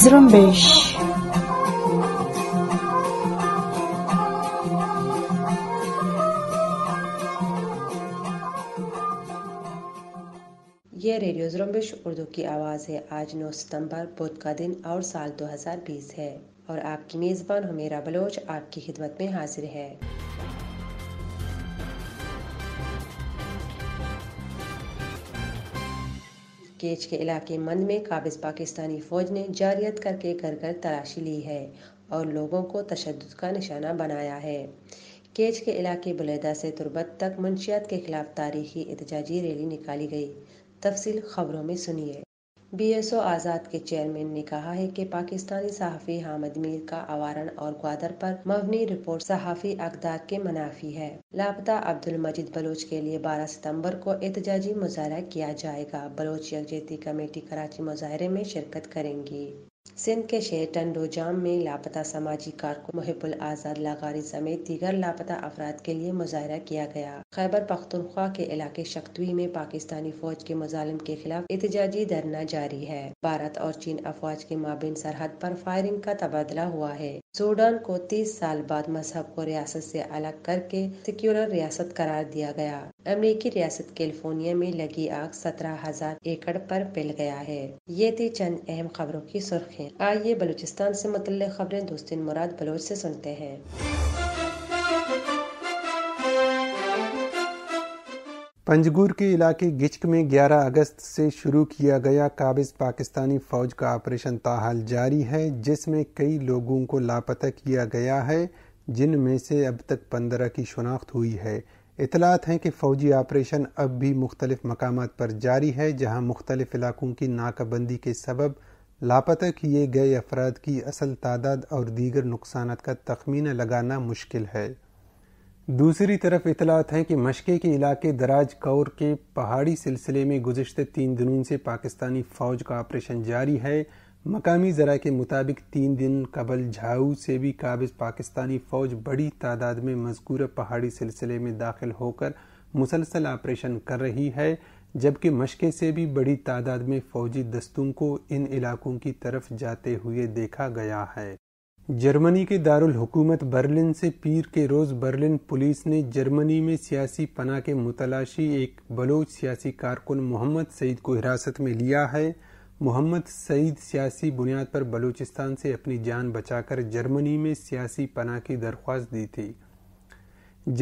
ये रेडियो जुम्बिश उर्दू की आवाज़ है आज 9 सितंबर बुध का दिन और साल 2020 है और आपकी मेज़बान हमेरा बलोच आपकी खिदमत में हाजिर है केच के इलाके मंद में काबिज पाकिस्तानी फौज ने जारियत करके घर घर तलाशी ली है और लोगों को तशद का निशाना बनाया है केच के इलाके बुलेदा से तुरबत तक मंशियात के खिलाफ तारीखी एहतजाजी रैली निकाली गई तफसील खबरों में सुनिए बीएसओ आज़ाद के चेयरमैन ने कहा है कि पाकिस्तानी सहाफ़ी हामिद मीर का आवारण और ग्वादर पर मबनी रिपोर्ट सहाफ़ी अकदार के मनाफी है लापता अब्दुल मजीद बलोच के लिए 12 सितंबर को एहतजाजी मुजाहरा किया जाएगा बलोच यकजहती कमेटी कराची मुजाहरे में शिरकत करेंगी सिंध के शहर टंडोजाम में लापता समाजी कारकुन मुहिबुल आज़ाद लागारी समेत दीगर लापता अफराद के लिए मुजाहरा किया गया खैबर पख्तनख्वा के इलाके शक्तवी में पाकिस्तानी फौज के मुजालिम के खिलाफ एहतजाजी धरना जारी है भारत और चीन अफवाज के माबिन सरहद पर फायरिंग का तबादला हुआ है सूडान को तीस साल बाद मजहब को रियासत से अलग करके सेक्युलर रियासत करार दिया गया अमेरिकी रियासत कैलिफोर्निया में लगी आग सत्रह हजार एकड़ पर फैल गया है ये थी चंद अहम खबरों की सुर्खियाँ आइए बलूचिस्तान से मुतल खबरें दोस्तिन मुराद बलोच से सुनते हैं पंजगुर के इलाके गिचक में 11 अगस्त से शुरू किया गया काबिज पाकिस्तानी फौज का ऑपरेशन ताहाल जारी है जिसमें कई लोगों को लापता किया गया है जिनमें से अब तक पंद्रह की शनाख्त हुई है इतलात हैं कि फ़ौजी ऑपरेशन अब भी मुख्तलिफ मकाम पर जारी है जहाँ मुख्तलिफ इलाकों की नाकाबंदी के सबब लापता किए गए अफराद की असल तादाद और दीगर नुकसान का तखमीना लगाना मुश्किल है दूसरी तरफ इतलात हैं कि मशक़े के इलाके दराज कौर के पहाड़ी सिलसिले में गुजशत तीन दिनों से पाकिस्तानी फ़ौज का ऑपरेशन जारी है मकामी ज़रा के मुताबिक तीन दिन कबल झाऊ से भी काबिज पाकिस्तानी फ़ौज बड़ी तादाद में मजकूर पहाड़ी सिलसिले में दाखिल होकर मुसलसल ऑपरेशन कर रही है जबकि मशक़े से भी बड़ी तादाद में फ़ौजी दस्तों को इन इलाकों की तरफ जाते हुए देखा गया है जर्मनी के दारुल हुकूमत बर्लिन से पीर के रोज़ बर्लिन पुलिस ने जर्मनी में सियासी पना के मुतलाशी एक बलोच सियासी कारकुन मोहम्मद सईद को हिरासत में लिया है मोहम्मद सईद सियासी बुनियाद पर बलूचिस्तान से अपनी जान बचाकर जर्मनी में सियासी पना की दरख्वास्त दी थी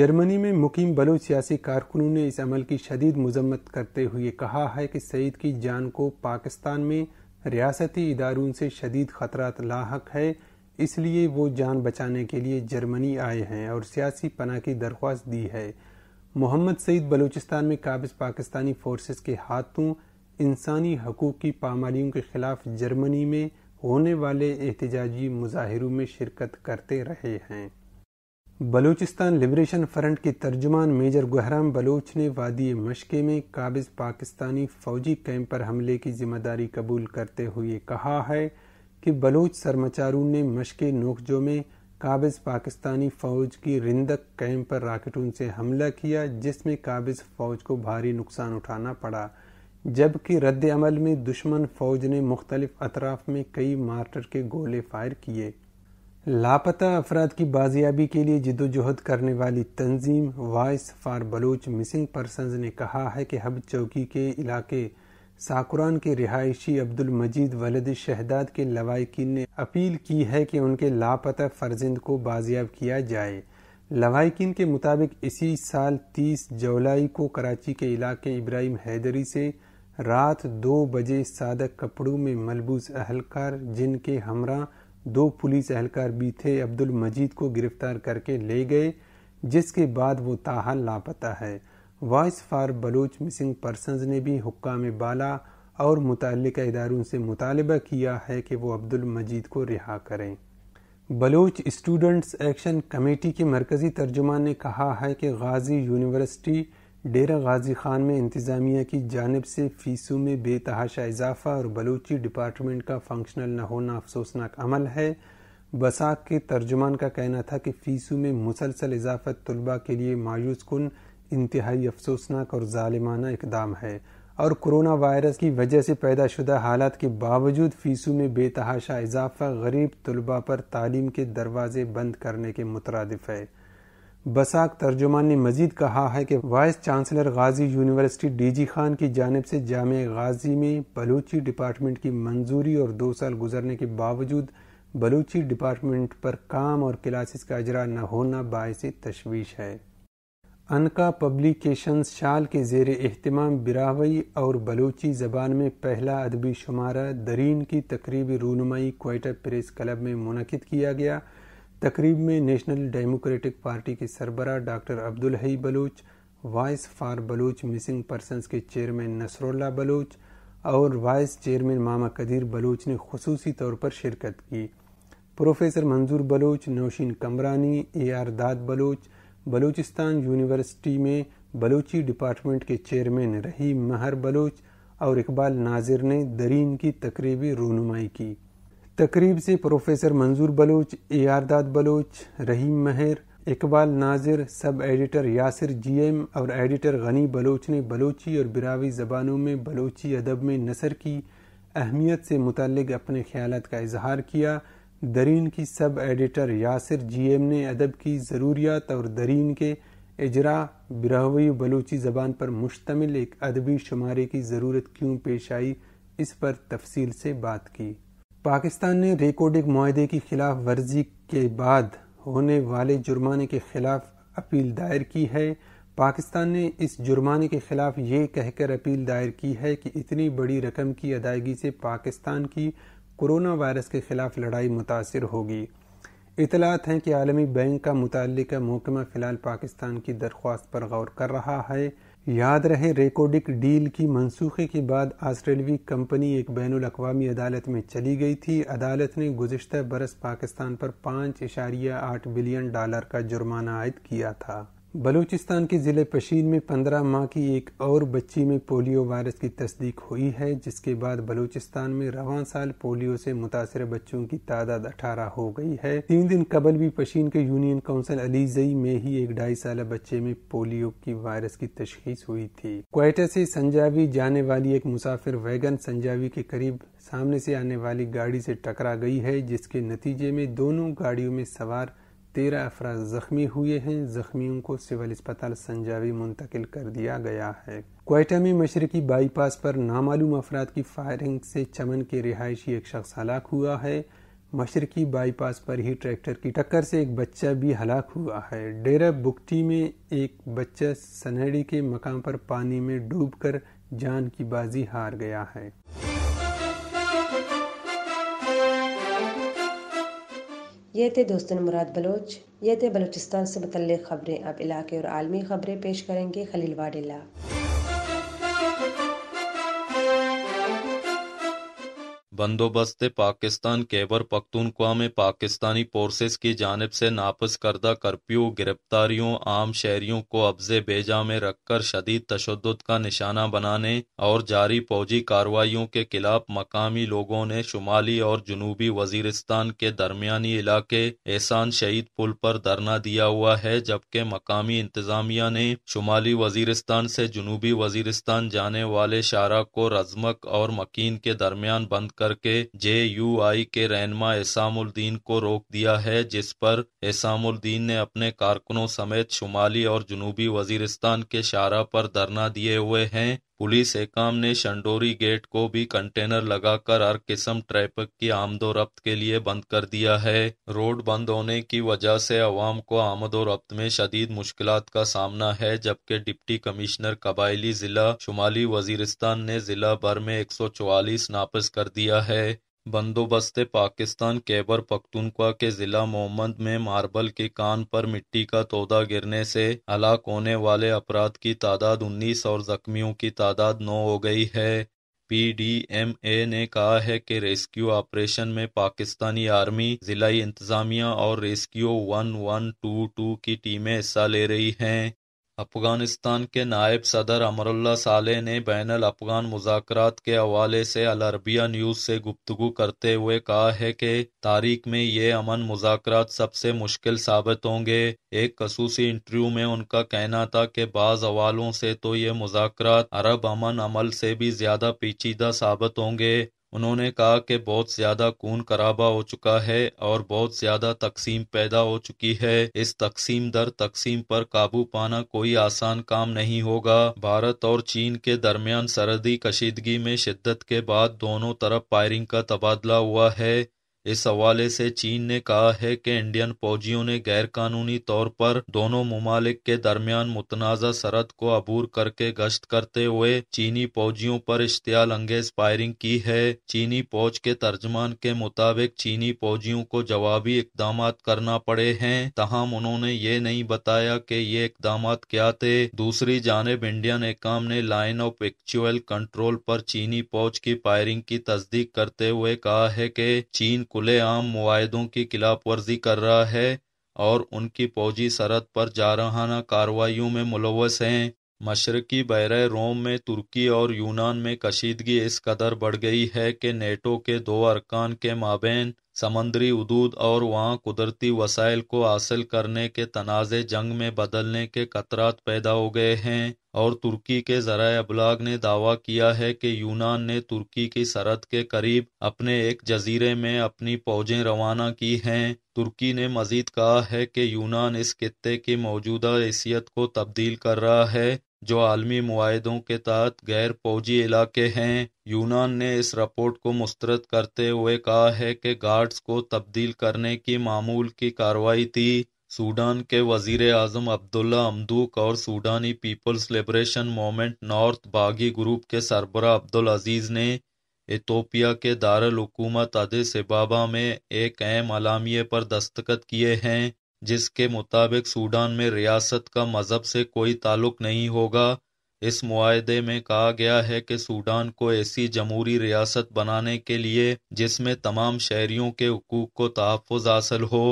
जर्मनी में मुकीम बलूच सियासी कारकुनों ने इस अमल की शदीद मजम्मत करते हुए कहा है कि सईद की जान को पाकिस्तान में रियासती इदारों से शदीद खतरा लाक है इसलिए वो जान बचाने के लिए जर्मनी आए हैं और सियासी पना की दरख्वास्त दी है मोहम्मद सईद बलूचिस्तान में काबिज पाकिस्तानी फोर्सेस के हाथों इंसानी हकूक़ की पामालियों के ख़िलाफ़ जर्मनी में होने वाले एहतजाजी मुजाहरों में शिरकत करते रहे हैं बलूचिस्तान लिबरेशन फ्रंट के तर्जुमान मेजर गहराम बलोच ने वादी मशक़े में काबिज पाकिस्तानी फ़ौजी कैंप पर हमले की जिम्मेदारी कबूल करते हुए कहा है कि बलोच सरमाचारों ने मशक़ नोकजो में काबिज पाकिस्तानी फ़ौज की रिंदक कैंप पर राकेटों से हमला किया जिसमें काबिज फ़ौज को भारी नुकसान उठाना पड़ा जबकि रद्द अमल में दुश्मन फौज ने मुख्तलिफ अतराफ में कई मार्टर के गोले फायर किए लापता अफराद की बाजियाबी के लिए जिदोजहद करने वाली तंजीम voice for Baloch missing person ने कहा है कि हब चौकी के इलाके साकुरान के रिहायशी अब्दुल मजीद वलद शहदाद के लवाकिन ने अपील की है कि उनके लापता फर्जिंद को बाजियाब किया जाए लवाकिन के मुताबिक इसी साल 30 जुलाई को कराची के इलाके इब्राहिम हैदरी से रात दो बजे सादक कपड़ों में मलबूस अहलकार जिनके हमरा दो पुलिस अहलकार भी थे अब्दुल मजीद को गिरफ्तार करके ले गए जिसके बाद वो ताहल लापता है voice for Baloch missing persons ने भी हुक्काम बाला और मुतल इदारों से मुतालबा किया है कि वो अब्दुल मजीद को रिहा करें बलोच स्टूडेंट्स एक्शन कमेटी के मरकज़ी तर्जुमान ने कहा है कि गाजी यूनिवर्सिटी डेरा गाजी खान में इंतज़ामिया की जानब से फ़ीसों में बेतहाशा इजाफा और बलूची डिपार्टमेंट का फंक्शनल न होना अफसोसनाक अमल है बसाक के तर्जुमान का कहना था कि फ़ीसों में मुसलसल इजाफा तलबा के लिए मायूस कन इंतहाई अफसोसनाक और ालिमाना इकदाम है और कोरोना वायरस की वजह से पैदा शुदा हालात के बावजूद फ़ीसों में बेतहाशा इजाफा गरीब तलबा पर तालीम के दरवाजे बंद करने के मुतरद है बसाक तर्जुमान ने मजीद कहा है कि vice chancellor Ghazi university DG Khan की जानब से जाम गाजी में बलूची डिपार्टमेंट की मंजूरी और दो साल गुजरने के बावजूद बलूची डिपार्टमेंट पर काम और क्लासेस का अजरा न होना बायस तशवीश है अनका पब्लिकेशन शाल के जेर अहतमाम बिरावई और बलूची जबान में पहला अदबी शुमारा दरीन की तकरीबी रूनमई कोयटा प्रेस क्लब में मुनद किया गया तकरीब में नेशनल डेमोक्रेटिक पार्टी के सरबरा doctor Abdul Hai Baloch voice for Baloch missing persons के चेयरमैन नसरुल्ला बलूच और वाइस चेयरमैन मामा कदीर बलूच ने खसूसी तौर पर शिरकत की professor Manzoor Baloch Nausheen Kamrani A R Dad Baloch Balochistan university में बलूची डिपार्टमेंट के चेयरमैन रहीम महर बलूच और इकबाल नाजिर ने दरीन की तकरीबी रूनुमाई की तकरीब से प्रोफेसर मंजूर ए यारदाद बलोच रहीम महर इकबाल नाजिर सब एडिटर यासिर जीएम और एडिटर गनी बलोच ने बलोची और बिरावी ज़बानों में बलोची अदब में नसर की अहमियत से मुतलक अपने ख्याल का इजहार किया दरीन की सब एडिटर यासिर जीएम ने अदब की ज़रूरियात और दरीन के इजरा बिरावी बलोची ज़बान पर मुश्तमिल एक अदबी शुमारे की ज़रूरत क्यों पेश आई इस पर तफसील से बात की पाकिस्तान ने रिकॉर्डिंग माहे की खिलाफ वर्जी के बाद होने वाले जुर्माने के खिलाफ अपील दायर की है पाकिस्तान ने इस जुर्माने के खिलाफ ये कहकर अपील दायर की है कि इतनी बड़ी रकम की अदायगी से पाकिस्तान की कोरोना वायरस के खिलाफ लड़ाई मुतासर होगी इतलात हैं कि आलमी बैंक का मुतल महकमा फ़िलहाल पाकिस्तान की दरख्वास्त पर गौर कर रहा है याद रहे रेकोडिक डील की मनसूखी के बाद ऑस्ट्रेलवी कंपनी एक बैन अवी अदालत में चली गई थी अदालत ने गुजशत बरस पाकिस्तान पर पाँच इशारिया आठ बिलियन डॉलर का जुर्माना आयद किया था बलूचिस्तान के ज़िले पशीन में 15 माह की एक और बच्ची में पोलियो वायरस की तस्दीक हुई है जिसके बाद बलूचिस्तान में रवान साल पोलियो से मुतासर बच्चों की तादाद अठारह हो गई है तीन दिन कबल भी पशीन के यूनियन काउंसिल अलीजई में ही एक ढाई साल बच्चे में पोलियो की वायरस की तशखीस हुई थी कोयटा से संजावी जाने वाली एक मुसाफिर वैगन संजावी के करीब सामने से आने वाली गाड़ी से टकरा गई है जिसके नतीजे में दोनों गाड़ियों में सवार तेरह अफराज जख्मी हुए हैं जख्मियों को सिविल अस्पताल संजावी मुंतकिल कर दिया गया है कोयटा में मशरकी बाईपास पर नामालूम अफराद की फायरिंग से चमन के रिहायशी एक शख्स हलाक हुआ है मशरकी बाईपास पर ही ट्रैक्टर की टक्कर से एक बच्चा भी हलाक हुआ है डेरा बुकटी में एक बच्चा सनहड़ी के मकाम पर पानी में डूबकर जान की बाजी हार गया है ये थे दोस्तों मुराद बलोच ये थे बलोचिस्तान से मतलब ख़बरें अब इलाके और आलमी ख़बरें पेश करेंगे खलील वाडिला बंदोबस्त पाकिस्तान कैबर पख्तनख्वा में पाकिस्तानी फोर्सेस की जानब से नापस करदा कर्फ्यू गिरफ्तारियों आम शहरियों को अब्जे बेजा में रखकर शदीद तशद का निशाना बनाने और जारी फौजी कार्रवाइयों के खिलाफ मकामी लोगों ने शुमाली और जनूबी वजीरस्तान के दरमियानी इलाके एहसान शहीद पुल पर धरना दिया हुआ है जबकि मकामी इंतजामिया ने शुमाली वजीरस्तान से जनूबी वजीरस्तान जाने वाले शाहरा को रजमक और मकीन के दरमियान बंद कर करके जेयूआई के रहनमा एसामुद्दीन को रोक दिया है जिस पर एसामुद्दीन ने अपने कारकुनों समेत शुमाली और जुनूबी वजीरिस्तान के शारा पर धरना दिए हुए हैं पुलिस एकाम ने शंडोरी गेट को भी कंटेनर लगाकर हर किस्म ट्रैफिक की आमदोरफ्त के लिए बंद कर दिया है रोड बंद होने की वजह से अवाम को आमदोरफ्त में शदीद मुश्किल का सामना है जबकि डिप्टी कमिश्नर कबायली जिला शुमाली वजीरिस्तान ने जिला भर में एक सौ चौवालीस नापज कर दिया है बंदोबस्त पाकिस्तान कैबर पख्तनख्वा के जिला मोहम्मद में मार्बल के कान पर मिट्टी का तोदा गिरने से हलाक होने वाले अपराध की तादाद उन्नीस और जख्मियों की तादाद नौ हो गई है पीडीएमए ने कहा है कि रेस्क्यू ऑपरेशन में पाकिस्तानी आर्मी जिला इंतजामिया और rescue one one two two की टीमें हिस्सा ले रही हैं अफगानिस्तान के नायब सदर अमरुल्ला साले ने बैन अफगान मुजाकरात के हवाले से अलरबिया न्यूज़ से गुप्तगु करते हुए कहा है कि तारीख में ये अमन मुजाकरात सबसे मुश्किल साबित होंगे एक खसूसी इंटरव्यू में उनका कहना था कि बाज़ हवालों से तो ये मुजाकरात अरब अमन अमल से भी ज़्यादा पेचीदा साबित होंगे उन्होंने कहा कि बहुत ज्यादा खून खराबा हो चुका है और बहुत ज्यादा तकसीम पैदा हो चुकी है इस तकसीम दर तकसीम पर काबू पाना कोई आसान काम नहीं होगा भारत और चीन के दरमियान सरहदी कशीदगी में शिद्दत के बाद दोनों तरफ फायरिंग का तबादला हुआ है इस हवाले से चीन ने कहा है कि इंडियन फौजियों ने गैर कानूनी तौर पर दोनों ममालिक के दरमियान मुतनाज़ा सरहद को अबूर करके गश्त करते हुए चीनी फौजियों पर इश्तियाल अंगेज फायरिंग की है चीनी फौज के तर्जमान के मुताबिक चीनी फौजियों को जवाबी इकदाम करना पड़े हैं तहम उन्होंने ये नहीं बताया कि ये इकदाम क्या थे दूसरी जानब इंडियन एकाम ने लाइन ऑफ एक्चुअल कंट्रोल पर चीनी फौज की फायरिंग की तस्दीक करते हुए कहा है कि चीन को खुलेआम मुआदों की खिलाफ वर्जी कर रहा है और उनकी फौजी सरहद पर जारहाना कार्रवाइयों में मुलवस हैं मशरकी बहर रोम में तुर्की और यूनान में कशीदगी इस कदर बढ़ गई है कि नेटो के दो अरकान के माबेन समंदरी उदूद और वहाँ कुदरती वसाइल को हासिल करने के तनाज़े जंग में बदलने के खतरात पैदा हो गए हैं और तुर्की के ज़रा अबलाग ने दावा किया है कि यूनान ने तुर्की की सरहद के करीब अपने एक जजीरे में अपनी फौजें रवाना की हैं तुर्की ने मजीद कहा है कि यूनान इस खत्े की मौजूदा हैसियत को तब्दील कर रहा है जो आलमी माहों के तहत गैर फौजी इलाके हैं यूनान ने इस रिपोर्ट को मुस्तरद करते हुए कहा है कि गार्ड्स को तब्दील करने की मामूल की कार्रवाई थी सूडान के वजीर अजम अब्दुल्ला अमदूक और सूडानी पीपल्स लिबरेशन मोमेंट नॉर्थ बागी ग्रुप के सरबरा अब्दुल अजीज़ ने इतोपिया के दारकूमत अद सिबाबा में एक अहम अलामिये पर दस्तखत किए हैं जिसके मुताबिक सूडान में रियासत का मज़हब से कोई ताल्लुक नहीं होगा इस माहदे में कहा गया है कि सूडान को ऐसी जमहूरी रियासत बनाने के लिए जिसमें तमाम शहरीों के हकूक़ को तहफ़ हासिल हो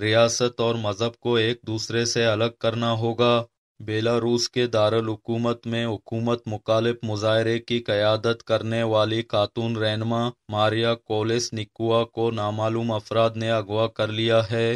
रियासत और मज़हब को एक दूसरे से अलग करना होगा बेलारूस के दारकूमत में हुकूमत मुखालिफ मुजाहरे की क़्यादत करने वाली खातून रहनमा मारिया कोलिस निकुआ को नामालूम अफराद ने अगवा कर लिया है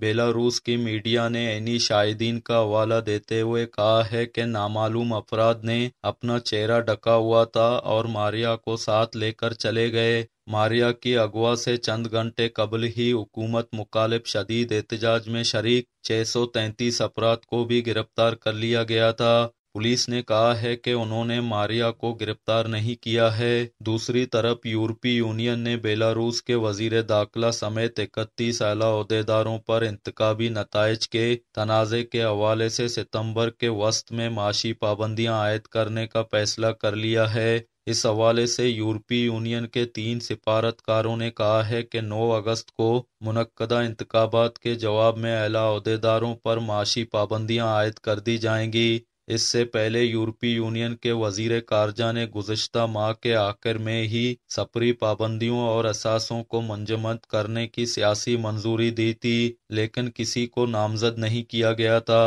बेलारूस की मीडिया ने एनी शाहिदीन का हवाला देते हुए कहा है कि नामालूम अफराद ने अपना चेहरा ढका हुआ था और मारिया को साथ लेकर चले गए मारिया की अगवा से चंद घंटे कबल ही हुकूमत मुखालिफ शदीद एहतजाज में शरीक 633 अफराद को भी गिरफ्तार कर लिया गया था पुलिस ने कहा है कि उन्होंने मारिया को गिरफ्तार नहीं किया है दूसरी तरफ यूरोपीय यूनियन ने बेलारूस के वजीर दाखिला समेत इकतीस अला अहदेदारों पर इंतकाबी नतज के तनाज़े के हवाले से सितंबर के वस्त में माशी पाबंदियां आयद करने का फैसला कर लिया है इस हवाले से यूरोपीय यूनियन के तीन सिफारतकारों ने कहा है कि 9 अगस्त को मुनदा इंतबात के जवाब में अला अहदेदारों पर माशी पाबंदियां आयद कर दी जाएंगी इससे पहले यूरोपीय यूनियन के वजीर खारजा ने गुजशत माह के आखिर में ही सपरी पाबंदियों और असासों को मंजमद करने की सियासी मंजूरी दी थी लेकिन किसी को नामजद नहीं किया गया था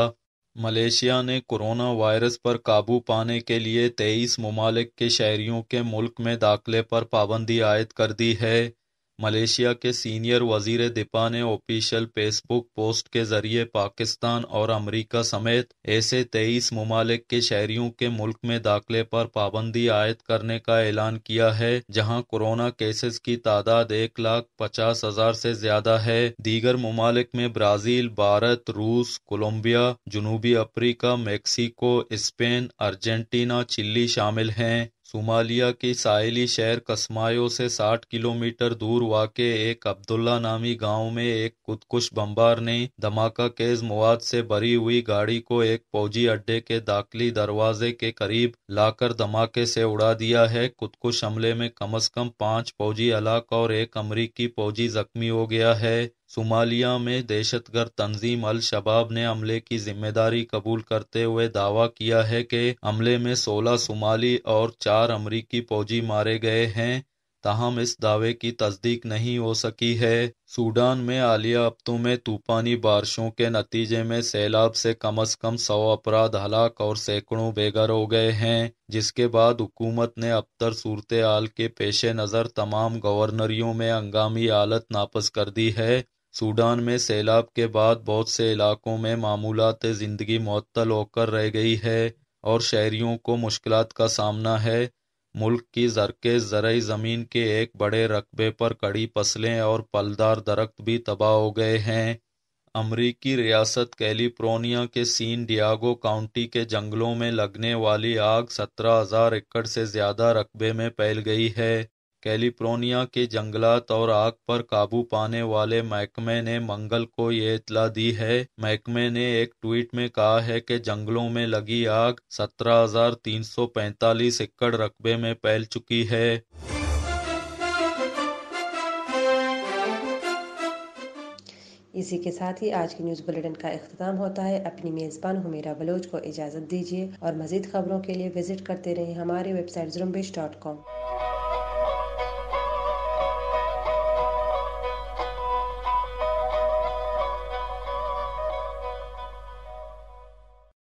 मलेशिया ने कोरोना वायरस पर काबू पाने के लिए तेईस ममालिक के शहरियों के मुल्क में दाखिले पर पाबंदी आयद कर दी है मलेशिया के सीनियर वजीर दिपा ने ऑफिशियल फेसबुक पोस्ट के जरिए पाकिस्तान और अमरीका समेत ऐसे तेईस ममालिक के शहरियों के मुल्क में दाखिले पर पाबंदी आयद करने का ऐलान किया है जहाँ कोरोना केसेस की तादाद एक लाख पचास हजार से ज्यादा है दीगर ममालिक में ब्राजील भारत रूस कोलम्बिया जनूबी Africa Mexico Spain Argentina Chile शामिल है सोमालिया के साहली शहर कस्मायो से 60 किलोमीटर दूर वाक़ एक अब्दुल्ला नामी गांव में एक खुदकुश बम्बार ने धमाका केज मवाद से भरी हुई गाड़ी को एक फौजी अड्डे के दाखिली दरवाजे के करीब लाकर धमाके से उड़ा दिया है खुदकुश हमले में कम से कम पाँच फौजी हलाक और एक अमरीकी फौजी जख्मी हो गया है सोमालिया में दहशतगर्द तंजीम अल शबाब ने हमले की जिम्मेदारी कबूल करते हुए दावा किया है कि हमले में 16 सोमाली और चार अमरीकी फौजी मारे गए हैं ताहम इस दावे की तस्दीक नहीं हो सकी है सूडान में आलिया हफ्तों में तूफानी बारिशों के नतीजे में सैलाब से कम अज कम सौ अपराध हलाक और सैकड़ों बेघर हो गए हैं जिसके बाद हुकूमत ने अबतर सूरत आल के पेश नज़र तमाम गवर्नरियों में हंगामी हालत नापस कर दी है सूडान में सैलाब के बाद बहुत से इलाकों में मामूलत ज़िंदगी मअतल होकर रह गई है और शहरीों को मुश्किल का सामना है मुल्क की जरके ज़रई ज़मीन के एक बड़े रकबे पर कड़ी फसलें और पलदार दरख्त भी तबाह हो गए हैं अमरीकी रियासत कैलिफोर्निया के सीन डियागो काउंटी के जंगलों में लगने वाली आग सत्रह हज़ार एकड़ से ज़्यादा रकबे में फैल गई है कैलिफोर्निया के जंगलात और आग पर काबू पाने वाले महकमे ने मंगल को ये इतला दी है महकमे ने एक ट्वीट में कहा है कि जंगलों में लगी आग 17,345 एकड़ रकबे में फैल चुकी है इसी के साथ ही आज की न्यूज़ बुलेटिन का अख्ताम होता है अपनी मेज़बान हुमेरा बलोच को इजाज़त दीजिए और मजीद खबरों के लिए विजिट करते रहें हमारे वेबसाइट जुम्बिश डॉट कॉम